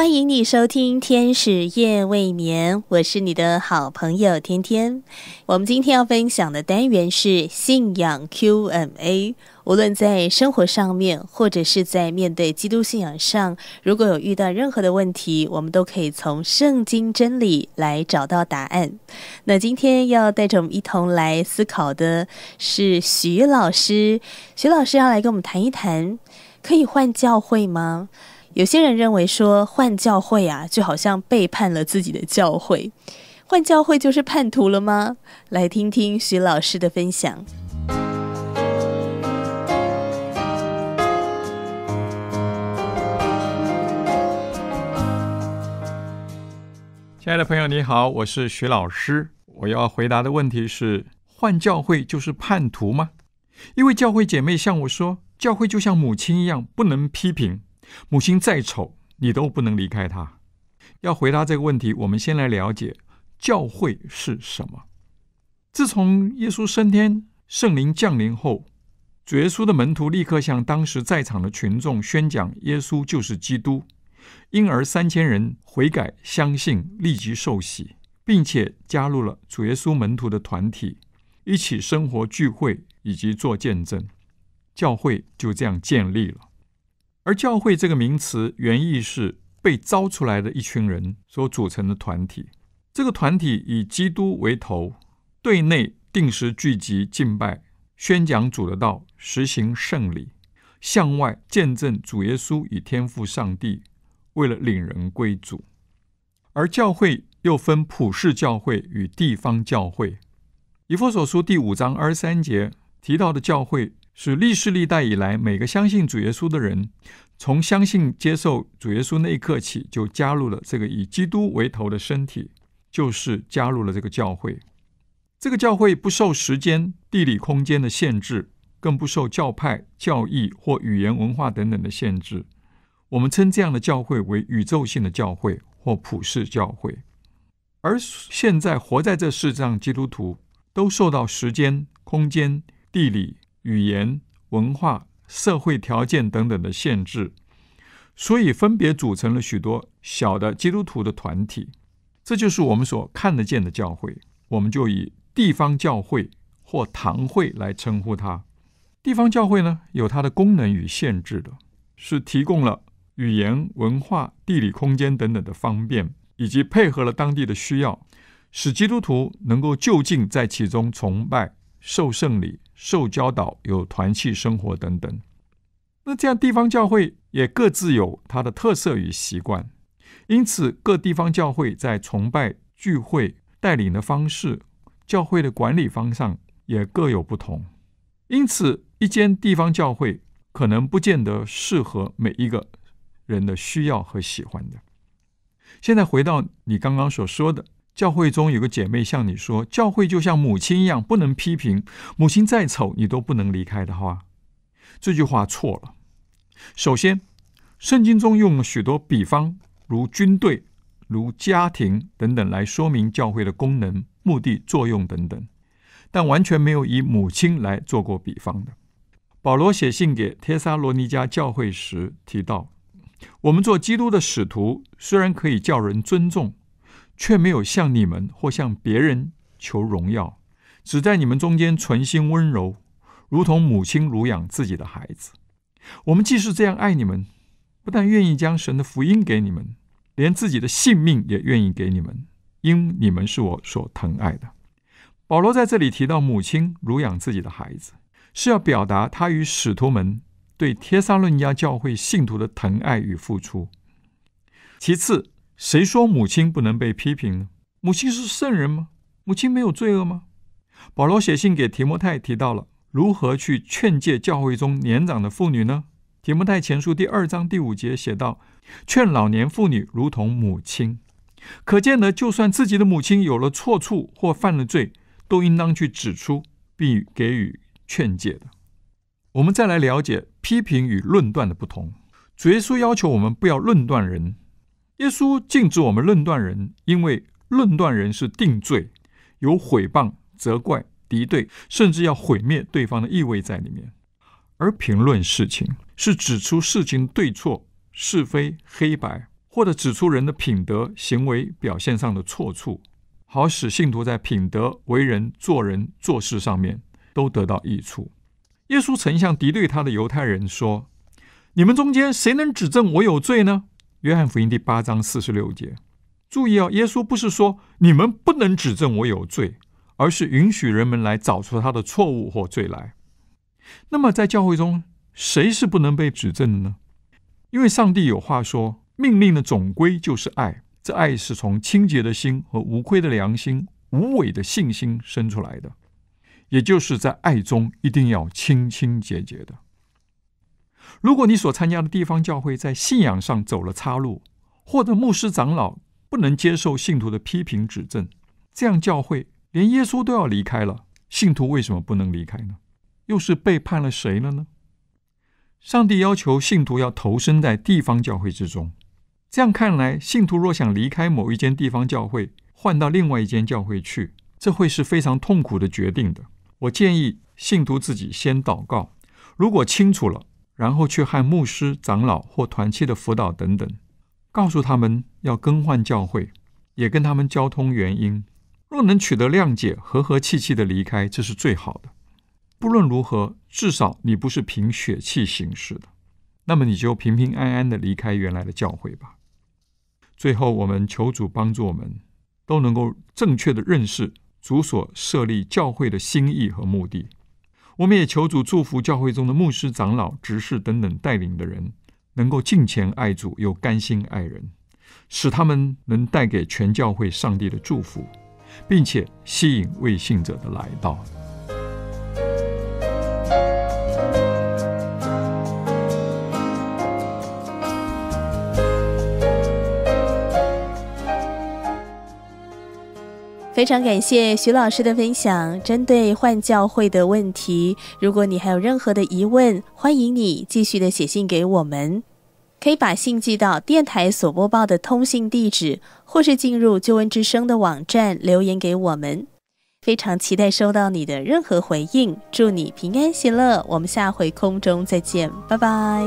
欢迎你收听《天使夜未眠》，我是你的好朋友天天。我们今天要分享的单元是信仰 QMA。无论在生活上面，或者是在面对基督信仰上，如果有遇到任何的问题，我们都可以从圣经真理来找到答案。那今天要带着我们一同来思考的是徐老师。徐老师要来跟我们谈一谈，可以换教会吗？有些人认为说换教会啊，就好像背叛了自己的教会，换教会就是叛徒了吗？来听听徐老师的分享。亲爱的朋友，你好，我是徐老师。我要回答的问题是：换教会就是叛徒吗？一位教会姐妹向我说：“教会就像母亲一样，不能批评。”母亲再丑，你都不能离开她。要回答这个问题，我们先来了解教会是什么。自从耶稣升天、圣灵降临后，主耶稣的门徒立刻向当时在场的群众宣讲耶稣就是基督，因而三千人悔改、相信，立即受洗，并且加入了主耶稣门徒的团体，一起生活、聚会以及做见证。教会就这样建立了。而教会这个名词原意是被招出来的一群人所组成的团体。这个团体以基督为头，对内定时聚集敬拜、宣讲主的道、实行圣礼；向外见证主耶稣与天父上帝，为了领人归主。而教会又分普世教会与地方教会。以弗所书第五章二十三节提到的教会。是历世历代以来，每个相信主耶稣的人，从相信接受主耶稣那一刻起，就加入了这个以基督为头的身体，就是加入了这个教会。这个教会不受时间、地理空间的限制，更不受教派、教义或语言、文化等等的限制。我们称这样的教会为宇宙性的教会或普世教会。而现在活在这世上基督徒，都受到时间、空间、地理。语言、文化、社会条件等等的限制，所以分别组成了许多小的基督徒的团体。这就是我们所看得见的教会，我们就以地方教会或堂会来称呼它。地方教会呢，有它的功能与限制的，是提供了语言、文化、地理空间等等的方便，以及配合了当地的需要，使基督徒能够就近在其中崇拜、受圣礼。受教导、有团契生活等等，那这样地方教会也各自有它的特色与习惯，因此各地方教会在崇拜聚会带领的方式、教会的管理方上也各有不同。因此，一间地方教会可能不见得适合每一个人的需要和喜欢的。现在回到你刚刚所说的。教会中有个姐妹向你说：“教会就像母亲一样，不能批评母亲再丑，你都不能离开。”的话，这句话错了。首先，圣经中用了许多比方，如军队、如家庭等等，来说明教会的功能、目的、作用等等，但完全没有以母亲来做过比方的。保罗写信给帖撒罗尼迦教会时提到：“我们做基督的使徒，虽然可以叫人尊重。”却没有向你们或向别人求荣耀，只在你们中间存心温柔，如同母亲乳养自己的孩子。我们既是这样爱你们，不但愿意将神的福音给你们，连自己的性命也愿意给你们，因你们是我所疼爱的。保罗在这里提到母亲乳养自己的孩子，是要表达他与使徒们对帖撒论家教会信徒的疼爱与付出。其次。谁说母亲不能被批评呢？母亲是圣人吗？母亲没有罪恶吗？保罗写信给提摩太，提到了如何去劝诫教会中年长的妇女呢？提摩太前书第二章第五节写道：“劝老年妇女如同母亲。”可见呢，就算自己的母亲有了错处或犯了罪，都应当去指出并给予劝诫的。我们再来了解批评与论断的不同。主耶稣要求我们不要论断人。耶稣禁止我们论断人，因为论断人是定罪，有毁谤、责怪、敌对，甚至要毁灭对方的意味在里面。而评论事情是指出事情对错、是非黑白，或者指出人的品德、行为表现上的错处，好使信徒在品德、为人、做人、做事上面都得到益处。耶稣曾向敌对他的犹太人说：“你们中间谁能指证我有罪呢？”约翰福音第八章四十六节，注意哦，耶稣不是说你们不能指证我有罪，而是允许人们来找出他的错误或罪来。那么，在教会中，谁是不能被指证的呢？因为上帝有话说，命令的总归就是爱，这爱是从清洁的心和无愧的良心、无伪的信心生出来的，也就是在爱中一定要清清洁洁的。如果你所参加的地方教会在信仰上走了岔路，或者牧师长老不能接受信徒的批评指正，这样教会连耶稣都要离开了，信徒为什么不能离开呢？又是背叛了谁了呢？上帝要求信徒要投身在地方教会之中。这样看来，信徒若想离开某一间地方教会，换到另外一间教会去，这会是非常痛苦的决定的。我建议信徒自己先祷告，如果清楚了。然后去和牧师、长老或团契的辅导等等，告诉他们要更换教会，也跟他们交通原因。若能取得谅解，和和气气的离开，这是最好的。不论如何，至少你不是凭血气行事的。那么你就平平安安的离开原来的教会吧。最后，我们求主帮助我们，都能够正确的认识主所设立教会的心意和目的。我们也求主祝福教会中的牧师、长老、执事等等带领的人，能够敬虔爱主，又甘心爱人，使他们能带给全教会上帝的祝福，并且吸引未信者的来到。非常感谢徐老师的分享。针对换教会的问题，如果你还有任何的疑问，欢迎你继续的写信给我们，可以把信寄到电台所播报的通信地址，或是进入“救问之声”的网站留言给我们。非常期待收到你的任何回应。祝你平安喜乐，我们下回空中再见，拜拜。